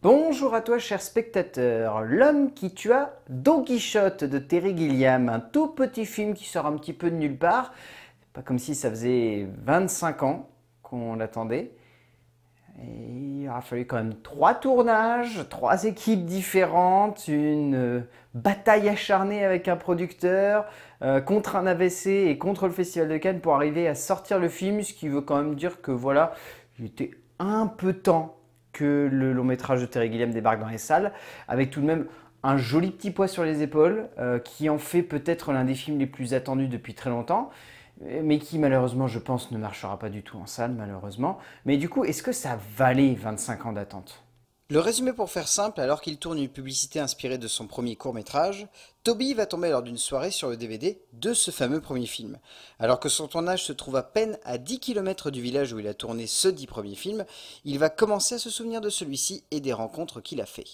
Bonjour à toi cher spectateur, L'homme qui tua Don Quichotte de Terry Gilliam, un tout petit film qui sort un petit peu de nulle part, pas comme si ça faisait 25 ans qu'on l'attendait. il aura fallu quand même trois tournages, trois équipes différentes, une euh, bataille acharnée avec un producteur, euh, contre un AVC et contre le Festival de Cannes pour arriver à sortir le film, ce qui veut quand même dire que voilà, il était un peu temps que le long métrage de Terry Gilliam débarque dans les salles, avec tout de même un joli petit poids sur les épaules, euh, qui en fait peut-être l'un des films les plus attendus depuis très longtemps, mais qui malheureusement, je pense, ne marchera pas du tout en salle, malheureusement. Mais du coup, est-ce que ça valait 25 ans d'attente le résumé pour faire simple, alors qu'il tourne une publicité inspirée de son premier court-métrage, Toby va tomber lors d'une soirée sur le DVD de ce fameux premier film. Alors que son tournage se trouve à peine à 10 km du village où il a tourné ce dit premier film, il va commencer à se souvenir de celui-ci et des rencontres qu'il a fait.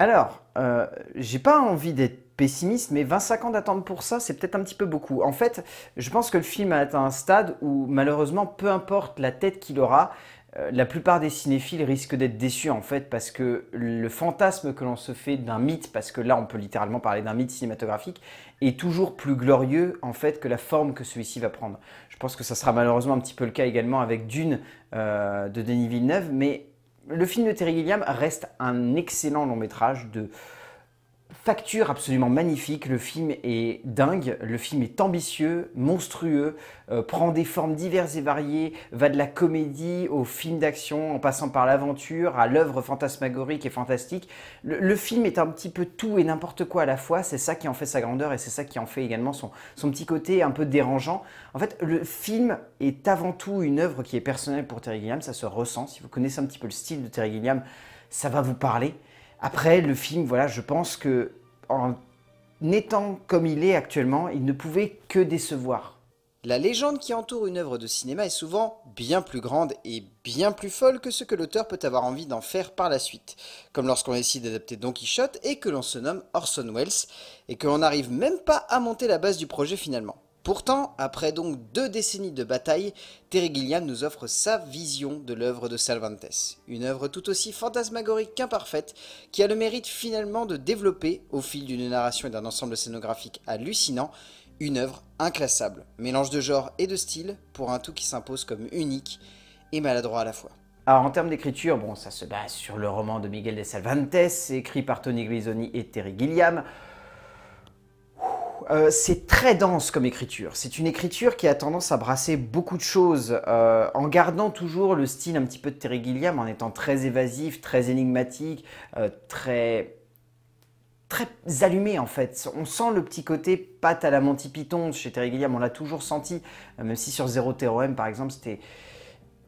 Alors, euh, j'ai pas envie d'être pessimiste, mais 25 ans d'attente pour ça, c'est peut-être un petit peu beaucoup. En fait, je pense que le film a atteint un stade où malheureusement, peu importe la tête qu'il aura, euh, la plupart des cinéphiles risquent d'être déçus en fait parce que le fantasme que l'on se fait d'un mythe, parce que là on peut littéralement parler d'un mythe cinématographique, est toujours plus glorieux en fait que la forme que celui-ci va prendre. Je pense que ça sera malheureusement un petit peu le cas également avec Dune euh, de Denis Villeneuve, mais le film de Terry Gilliam reste un excellent long métrage de facture absolument magnifique, le film est dingue, le film est ambitieux, monstrueux, euh, prend des formes diverses et variées, va de la comédie au film d'action en passant par l'aventure, à l'œuvre fantasmagorique et fantastique. Le, film est un petit peu tout et n'importe quoi à la fois, c'est ça qui en fait sa grandeur et c'est ça qui en fait également son, son petit côté un peu dérangeant. En fait, le film est avant tout une œuvre qui est personnelle pour Terry Gilliam, ça se ressent, si vous connaissez un petit peu le style de Terry Gilliam, ça va vous parler. Après, le film, voilà, je pense que en étant comme il est actuellement, il ne pouvait que décevoir. La légende qui entoure une œuvre de cinéma est souvent bien plus grande et bien plus folle que ce que l'auteur peut avoir envie d'en faire par la suite, comme lorsqu'on décide d'adapter Don Quichotte et que l'on se nomme Orson Welles, et que l'on n'arrive même pas à monter la base du projet finalement. Pourtant, après donc deux décennies de bataille, Terry Gilliam nous offre sa vision de l'œuvre de Salvantes. Une œuvre tout aussi fantasmagorique qu'imparfaite, qui a le mérite finalement de développer, au fil d'une narration et d'un ensemble scénographique hallucinant, une œuvre inclassable, mélange de genre et de style, pour un tout qui s'impose comme unique et maladroit à la fois. Alors en termes d'écriture, bon, ça se base sur le roman de Miguel de Salvantes, écrit par Tony Grisoni et Terry Gilliam. Euh, c'est très dense comme écriture. C'est une écriture qui a tendance à brasser beaucoup de choses euh, en gardant toujours le style un petit peu de Terry Gilliam, en étant très évasif, très énigmatique, euh, très très allumé en fait. On sent le petit côté pâte à la Monty Python chez Terry Gilliam. On l'a toujours senti, même si sur Zero M par exemple c'était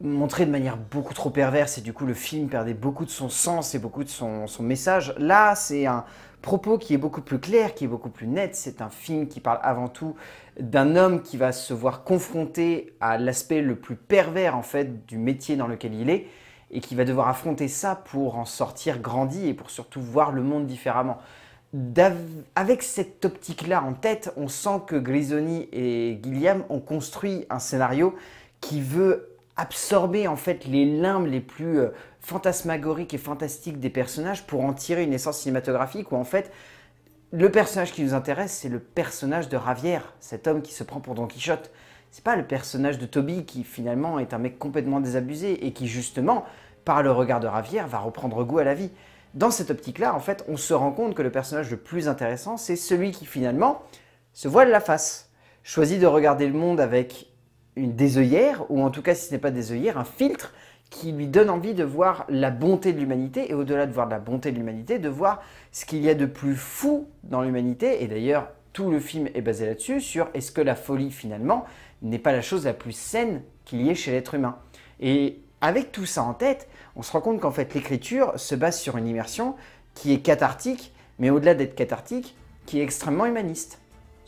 montré de manière beaucoup trop perverse et du coup le film perdait beaucoup de son sens et beaucoup de son, message. Là, c'est un propos qui est beaucoup plus clair, qui est beaucoup plus net. C'est un film qui parle avant tout d'un homme qui va se voir confronté à l'aspect le plus pervers en fait du métier dans lequel il est et qui va devoir affronter ça pour en sortir grandi et pour surtout voir le monde différemment. Avec cette optique-là en tête, on sent que Grisoni et Gilliam ont construit un scénario qui veut absorber en fait les limbes les plus euh, fantasmagoriques et fantastiques des personnages pour en tirer une essence cinématographique où en fait le personnage qui nous intéresse c'est le personnage de Ravière, cet homme qui se prend pour Don Quichotte. C'est pas le personnage de Toby qui finalement est un mec complètement désabusé et qui justement par le regard de Ravière va reprendre goût à la vie. Dans cette optique-là, en fait, on se rend compte que le personnage le plus intéressant, c'est celui qui finalement se voile la face, choisit de regarder le monde avec une, des ou en tout cas, si ce n'est pas des un filtre qui lui donne envie de voir la bonté de l'humanité, et au-delà de voir la bonté de l'humanité, de voir ce qu'il y a de plus fou dans l'humanité. Et d'ailleurs, tout le film est basé là-dessus, sur est-ce que la folie, finalement, n'est pas la chose la plus saine qu'il y ait chez l'être humain. Et avec tout ça en tête, on se rend compte qu'en fait, l'écriture se base sur une immersion qui est cathartique, mais au-delà d'être cathartique, qui est extrêmement humaniste.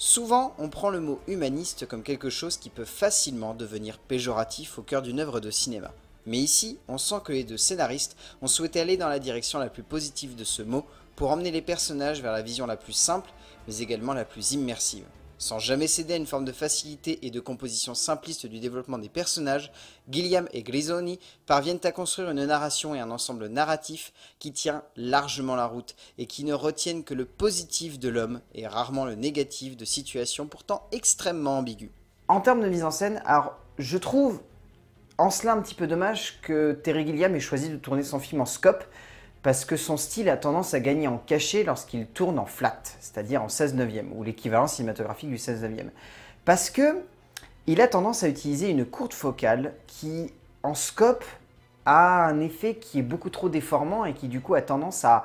Souvent, on prend le mot humaniste comme quelque chose qui peut facilement devenir péjoratif au cœur d'une œuvre de cinéma. Mais ici, on sent que les deux scénaristes ont souhaité aller dans la direction la plus positive de ce mot pour emmener les personnages vers la vision la plus simple, mais également la plus immersive. Sans jamais céder à une forme de facilité et de composition simpliste du développement des personnages, Gilliam et Grisoni parviennent à construire une narration et un ensemble narratif qui tient largement la route et qui ne retiennent que le positif de l'homme et rarement le négatif de situations pourtant extrêmement ambiguës. En termes de mise en scène, alors je trouve en cela un petit peu dommage que Terry Gilliam ait choisi de tourner son film en scope, parce que son style a tendance à gagner en cachet lorsqu'il tourne en flat, c'est-à-dire en 16 neuvième, ou l'équivalent cinématographique du 16 e Parce que il a tendance à utiliser une courte focale qui, en scope, a un effet qui est beaucoup trop déformant et qui du coup a tendance à,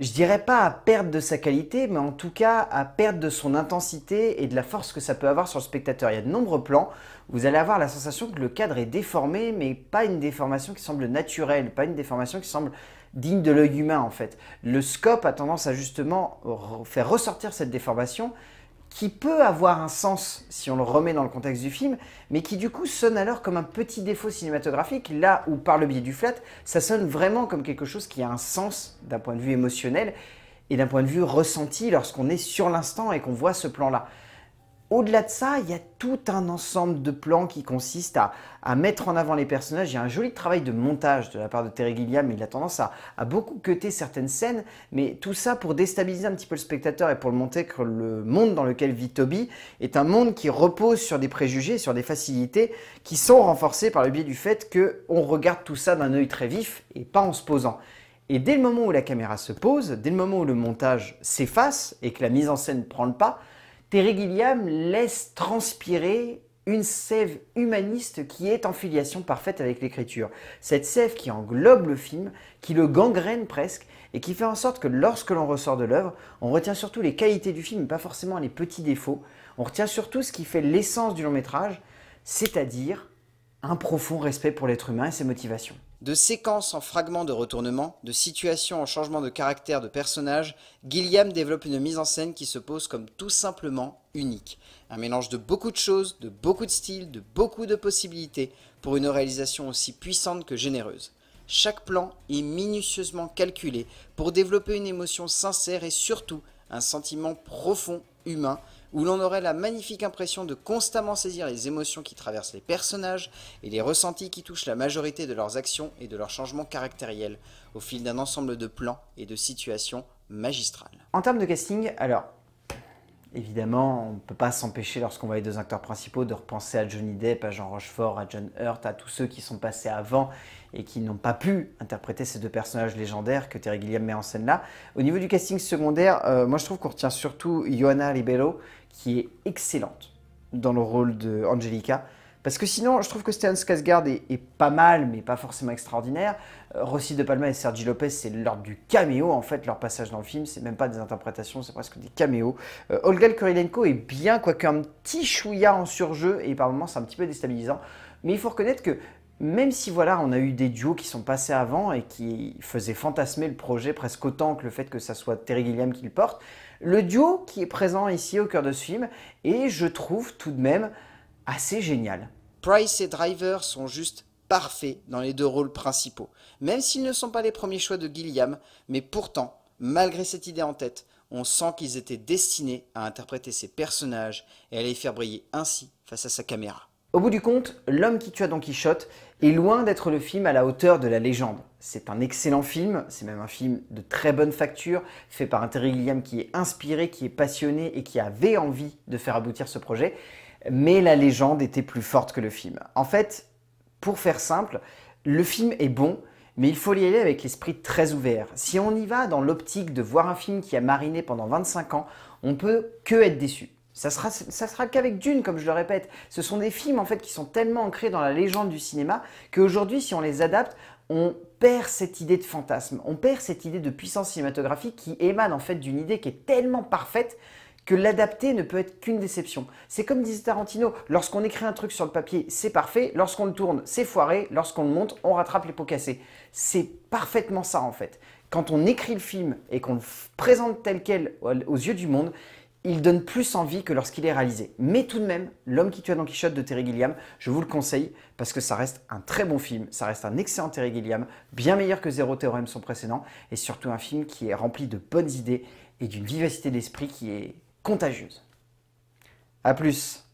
je dirais pas à perdre de sa qualité, mais en tout cas à perdre de son intensité et de la force que ça peut avoir sur le spectateur. Il y a de nombreux plans, vous allez avoir la sensation que le cadre est déformé, mais pas une déformation qui semble naturelle, pas une déformation qui semble digne de l'œil humain en fait. Le scope a tendance à justement faire ressortir cette déformation qui peut avoir un sens si on le remet dans le contexte du film, mais qui du coup sonne alors comme un petit défaut cinématographique, là où par le biais du flat, ça sonne vraiment comme quelque chose qui a un sens d'un point de vue émotionnel et d'un point de vue ressenti lorsqu'on est sur l'instant et qu'on voit ce plan-là. Au-delà de ça, il y a tout un ensemble de plans qui consiste à, mettre en avant les personnages. Il y a un joli travail de montage de la part de Terry Gilliam, mais il a tendance à, beaucoup cuter certaines scènes, mais tout ça pour déstabiliser un petit peu le spectateur et pour le montrer que le monde dans lequel vit Toby est un monde qui repose sur des préjugés, sur des facilités qui sont renforcées par le biais du fait qu'on regarde tout ça d'un œil très vif et pas en se posant. Et dès le moment où la caméra se pose, dès le moment où le montage s'efface et que la mise en scène prend le pas, Terry Gilliam laisse transpirer une sève humaniste qui est en filiation parfaite avec l'écriture. Cette sève qui englobe le film, qui le gangrène presque, et qui fait en sorte que lorsque l'on ressort de l'œuvre, on retient surtout les qualités du film, pas forcément les petits défauts. On retient surtout ce qui fait l'essence du long métrage, c'est-à-dire un profond respect pour l'être humain et ses motivations de séquences en fragments de retournement, de situations en changement de caractère de personnages, Gilliam développe une mise en scène qui se pose comme tout simplement unique. Un mélange de beaucoup de choses, de beaucoup de styles, de beaucoup de possibilités pour une réalisation aussi puissante que généreuse. Chaque plan est minutieusement calculé pour développer une émotion sincère et surtout un sentiment profond humain où l'on aurait la magnifique impression de constamment saisir les émotions qui traversent les personnages et les ressentis qui touchent la majorité de leurs actions et de leurs changements caractériels au fil d'un ensemble de plans et de situations magistrales. En termes de casting, alors évidemment, on ne peut pas s'empêcher, lorsqu'on voit les deux acteurs principaux, de repenser à Johnny Depp, à Jean Rochefort, à John Hurt, à tous ceux qui sont passés avant et qui n'ont pas pu interpréter ces deux personnages légendaires que Terry Gilliam met en scène là. Au niveau du casting secondaire, euh, moi je trouve qu'on retient surtout Johanna Ribello, qui est excellente dans le rôle d'Angelica. Angelica. Parce que sinon, je trouve que Stan Skarsgård est, pas mal, mais pas forcément extraordinaire. Euh, Rossi de Palma et Sergi Lopez, c'est l'ordre du caméo, en fait, leur passage dans le film. C'est même pas des interprétations, c'est presque des caméos. Euh, Olga Kurilenko est bien, quoique un petit chouïa en surjeu, et par moments, c'est un petit peu déstabilisant. Mais il faut reconnaître que même si voilà, on a eu des duos qui sont passés avant et qui faisaient fantasmer le projet presque autant que le fait que ça soit Terry Gilliam qui le porte, le duo qui est présent ici au cœur de ce film et je trouve tout de même assez génial. Price et Driver sont juste parfaits dans les deux rôles principaux, même s'ils ne sont pas les premiers choix de Gilliam, mais pourtant, malgré cette idée en tête, on sent qu'ils étaient destinés à interpréter ces personnages et à les faire briller ainsi face à sa caméra. Au bout du compte, L'homme qui tua Don Quichotte est loin d'être le film à la hauteur de la légende. C'est un excellent film, c'est même un film de très bonne facture, fait par un Terry Gilliam qui est inspiré, qui est passionné et qui avait envie de faire aboutir ce projet mais la légende était plus forte que le film. En fait, pour faire simple, le film est bon, mais il faut y aller avec l'esprit très ouvert. Si on y va dans l'optique de voir un film qui a mariné pendant 25 ans, on peut que être déçu. Ça sera, sera qu'avec Dune, comme je le répète. Ce sont des films en fait qui sont tellement ancrés dans la légende du cinéma qu'aujourd'hui, si on les adapte, on perd cette idée de fantasme, on perd cette idée de puissance cinématographique qui émane en fait d'une idée qui est tellement parfaite que l'adapter ne peut être qu'une déception. C'est comme disait Tarantino, lorsqu'on écrit un truc sur le papier, c'est parfait, lorsqu'on le tourne, c'est foiré, lorsqu'on le monte, on rattrape les pots cassés. C'est parfaitement ça en fait. Quand on écrit le film et qu'on le présente tel quel aux yeux du monde, il donne plus envie que lorsqu'il est réalisé. Mais tout de même, L'homme qui tue Don Quichotte de Terry Gilliam, je vous le conseille parce que ça reste un très bon film, ça reste un excellent Terry Gilliam, bien meilleur que Zéro Théorème son précédent, et surtout un film qui est rempli de bonnes idées et d'une vivacité d'esprit qui est contagieuse. A plus